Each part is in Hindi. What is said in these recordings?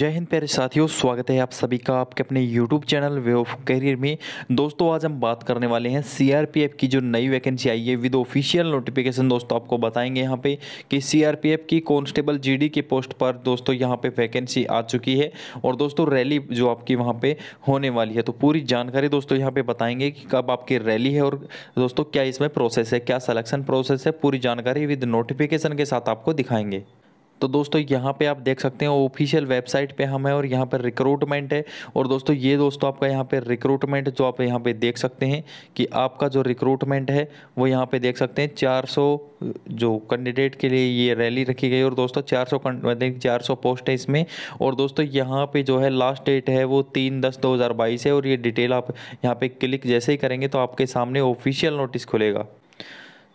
जय हिंद प्यारे साथियों स्वागत है आप सभी का आपके अपने YouTube channel way of career में दोस्तों आज हम बात करने वाले हैं सीआरपीएफ की जो नई वैकेंसी आई है विद ऑफिशियल नोटिफिकेशन दोस्तों आपको बताएंगे यहाँ पे कि सीआरपीएफ की कांस्टेबल जीडी की पोस्ट पर दोस्तों यहाँ पे वैकेंसी आ चुकी है और दोस्तों रैली जो आपकी वहाँ पर होने वाली है तो पूरी जानकारी दोस्तों यहाँ पर बताएंगे कि कब आपकी रैली है और दोस्तों क्या इसमें प्रोसेस है क्या सलेक्शन प्रोसेस है पूरी जानकारी विद नोटिफिकेशन के साथ आपको दिखाएंगे तो दोस्तों यहाँ पे आप देख सकते हैं ऑफिशियल वेबसाइट पे हम हैं और यहाँ पर रिक्रूटमेंट है और दोस्तों ये दोस्तों आपका यहाँ पे रिक्रूटमेंट जो आप यहाँ पे देख सकते हैं कि आपका जो रिक्रूटमेंट है वो यहाँ पे देख सकते हैं 400 जो कैंडिडेट के लिए ये रैली रखी गई और दोस्तों 400 चार सौ पोस्ट है इसमें और दोस्तों यहाँ पर जो है लास्ट डेट है वो तीन दस दो हज़ार बाईस है और ये डिटेल आप यहाँ पर क्लिक जैसे ही करेंगे तो आपके सामने ऑफिशियल नोटिस खुलेगा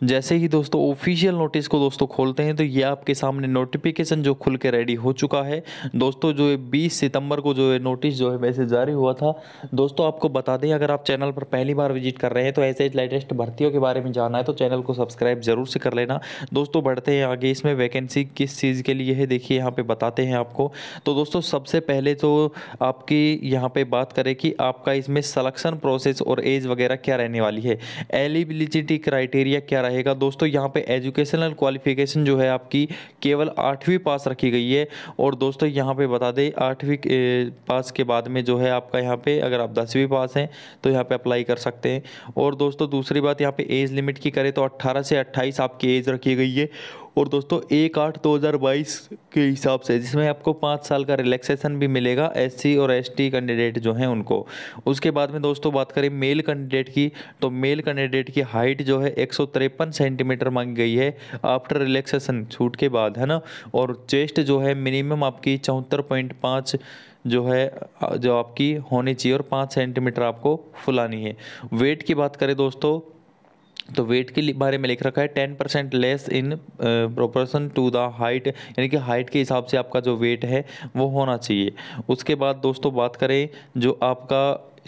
जैसे ही दोस्तों ऑफिशियल नोटिस को दोस्तों खोलते हैं तो ये आपके सामने नोटिफिकेशन जो खुल के रेडी हो चुका है दोस्तों जो है 20 सितंबर को जो है नोटिस जो है वैसे जारी हुआ था दोस्तों आपको बता दें अगर आप चैनल पर पहली बार विजिट कर रहे हैं तो ऐसे लेटेस्ट भर्तियों के बारे में जानना है तो चैनल को सब्सक्राइब जरूर से कर लेना दोस्तों बढ़ते हैं आगे इसमें वैकेंसी किस चीज़ के लिए है देखिए यहाँ पर बताते हैं आपको तो दोस्तों सबसे पहले तो आपकी यहाँ पर बात करें कि आपका इसमें सलेक्शन प्रोसेस और एज वगैरह क्या रहने वाली है एलिबिलिटी क्राइटेरिया क्या रहेगा दोस्तों यहाँ पे एजुकेशनल क्वालिफिकेशन जो है आपकी केवल आठवीं पास रखी गई है और दोस्तों यहाँ पे बता दें आठवीं पास के बाद में जो है आपका यहाँ पे अगर आप दसवीं पास हैं तो यहाँ पे अप्लाई कर सकते हैं और दोस्तों दूसरी बात यहाँ पे एज लिमिट की करें तो अट्ठारह से अट्ठाईस आपकी एज रखी गई है और दोस्तों एक आठ दो हज़ार बाईस के हिसाब से जिसमें आपको पाँच साल का रिलैक्सेशन भी मिलेगा एससी और एसटी कैंडिडेट जो हैं उनको उसके बाद में दोस्तों बात करें मेल कैंडिडेट की तो मेल कैंडिडेट की हाइट जो है एक सेंटीमीटर मांगी गई है आफ्टर रिलैक्सेशन छूट के बाद है ना और चेस्ट जो है मिनिमम आपकी चौहत्तर पॉइंट पाँच जो है जो आपकी होनी चाहिए और पाँच सेंटीमीटर आपको फुलानी है वेट की बात करें दोस्तों तो वेट के बारे में लिख रखा है ten percent less in proportion to the height यानी कि हाइट के हिसाब से आपका जो वेट है वो होना चाहिए उसके बाद दोस्तों बात करें जो आपका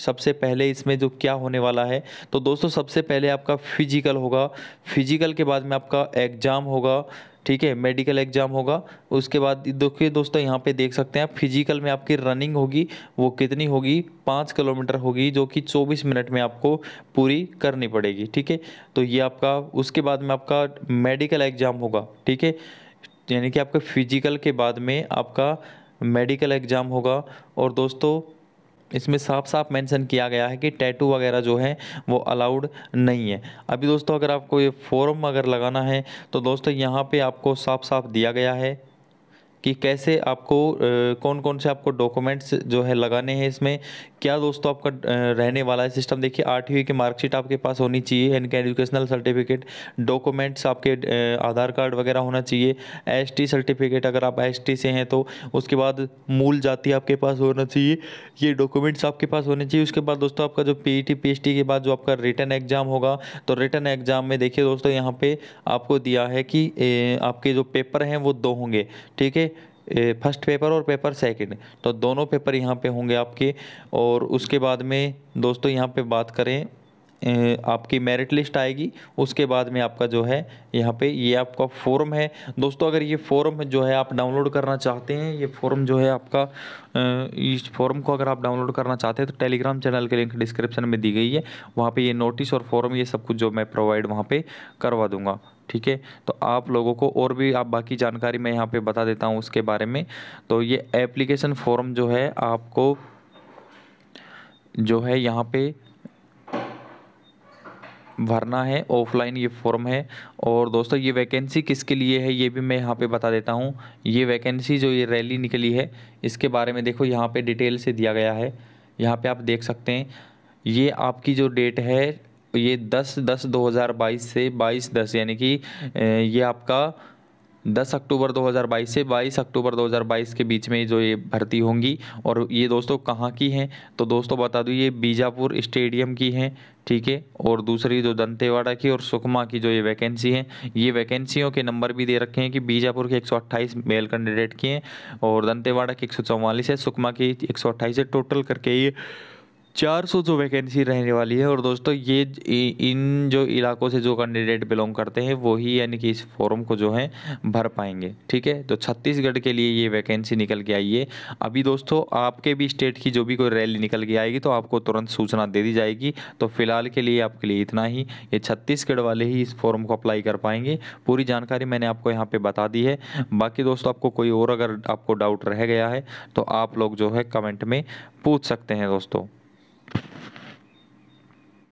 सबसे पहले इसमें जो क्या होने वाला है तो दोस्तों सबसे पहले आपका फिजिकल होगा फिजिकल के बाद में आपका एग्ज़ाम होगा ठीक है मेडिकल एग्जाम होगा उसके बाद देखिए दोस्तों यहाँ पे देख सकते हैं आप फिजिकल में आपकी रनिंग होगी वो कितनी होगी पाँच किलोमीटर होगी जो कि चौबीस मिनट में आपको पूरी करनी पड़ेगी ठीक है तो ये आपका उसके बाद में आपका मेडिकल एग्जाम होगा ठीक है यानी कि आपके फिजिकल के बाद में आपका मेडिकल एग्ज़ाम होगा और दोस्तों इसमें साफ साफ मेंशन किया गया है कि टैटू वगैरह जो है वो अलाउड नहीं है अभी दोस्तों अगर आपको ये फॉर्म अगर लगाना है तो दोस्तों यहाँ पे आपको साफ साफ दिया गया है कि कैसे आपको कौन कौन से आपको डॉक्यूमेंट्स जो है लगाने हैं इसमें क्या दोस्तों आपका रहने वाला है सिस्टम देखिए आठवीं की मार्कशीट आपके पास होनी चाहिए इनका एजुकेशनल सर्टिफिकेट डॉक्यूमेंट्स आपके आधार कार्ड वगैरह होना चाहिए एस सर्टिफिकेट अगर आप एस से हैं तो उसके बाद मूल जाति आपके पास होना चाहिए ये डॉक्यूमेंट्स आपके पास होने चाहिए उसके बाद दोस्तों आपका जो पी ई e के बाद जो आपका रिटर्न एग्जाम होगा तो रिटर्न एग्जाम में देखिए दोस्तों यहाँ पे आपको दिया है कि ए, आपके जो पेपर हैं वो दो होंगे ठीक है फर्स्ट पेपर और पेपर सेकंड तो दोनों पेपर यहाँ पे होंगे आपके और उसके बाद में दोस्तों यहाँ पे बात करें आपकी मेरिट लिस्ट आएगी उसके बाद में आपका जो है यहाँ पे ये आपका फॉर्म है दोस्तों अगर ये फॉर्म जो है आप डाउनलोड करना चाहते हैं ये फॉर्म जो है आपका इस फॉर्म को अगर आप डाउनलोड करना चाहते हैं तो टेलीग्राम चैनल के लिंक डिस्क्रिप्शन में दी गई है वहाँ पे ये नोटिस और फॉर्म ये सब कुछ जो मैं प्रोवाइड वहाँ पर करवा दूँगा ठीक है तो आप लोगों को और भी आप बाकी जानकारी मैं यहाँ पे बता देता हूँ उसके बारे में तो ये एप्लीकेशन फॉर्म जो है आपको जो है यहाँ पे भरना है ऑफलाइन ये फॉर्म है और दोस्तों ये वैकेंसी किसके लिए है ये भी मैं यहाँ पे बता देता हूँ ये वैकेंसी जो ये रैली निकली है इसके बारे में देखो यहाँ पे डिटेल से दिया गया है यहाँ पे आप देख सकते हैं ये आपकी जो डेट है तो ये दस दस दो हज़ार बाईस से बाईस दस यानी कि ये आपका दस अक्टूबर 2022 से बाईस अक्टूबर 2022 के बीच में जो ये भर्ती होंगी और ये दोस्तों कहाँ की हैं तो दोस्तों बता दूँ ये बीजापुर स्टेडियम की हैं ठीक है और दूसरी जो दंतेवाड़ा की और सुकमा की जो ये वैकेंसी है ये वैकेंसियों के नंबर भी दे रखे हैं कि बीजापुर के 128 मेल कैंडिडेट की हैं और दंतेवाड़ा की एक है सुकमा की एक है टोटल करके ये 400 जो वैकेंसी रहने वाली है और दोस्तों ये इन जो इलाकों से जो कैंडिडेट बिलोंग करते हैं वही यानी कि इस फॉर्म को जो है भर पाएंगे ठीक है तो छत्तीसगढ़ के लिए ये वैकेंसी निकल के आई है अभी दोस्तों आपके भी स्टेट की जो भी कोई रैली निकल के आएगी तो आपको तुरंत सूचना दे दी जाएगी तो फिलहाल के लिए आपके लिए इतना ही ये छत्तीसगढ़ वाले ही इस फॉर्म को अप्लाई कर पाएंगे पूरी जानकारी मैंने आपको यहाँ पर बता दी है बाकी दोस्तों आपको कोई और अगर आपको डाउट रह गया है तो आप लोग जो है कमेंट में पूछ सकते हैं दोस्तों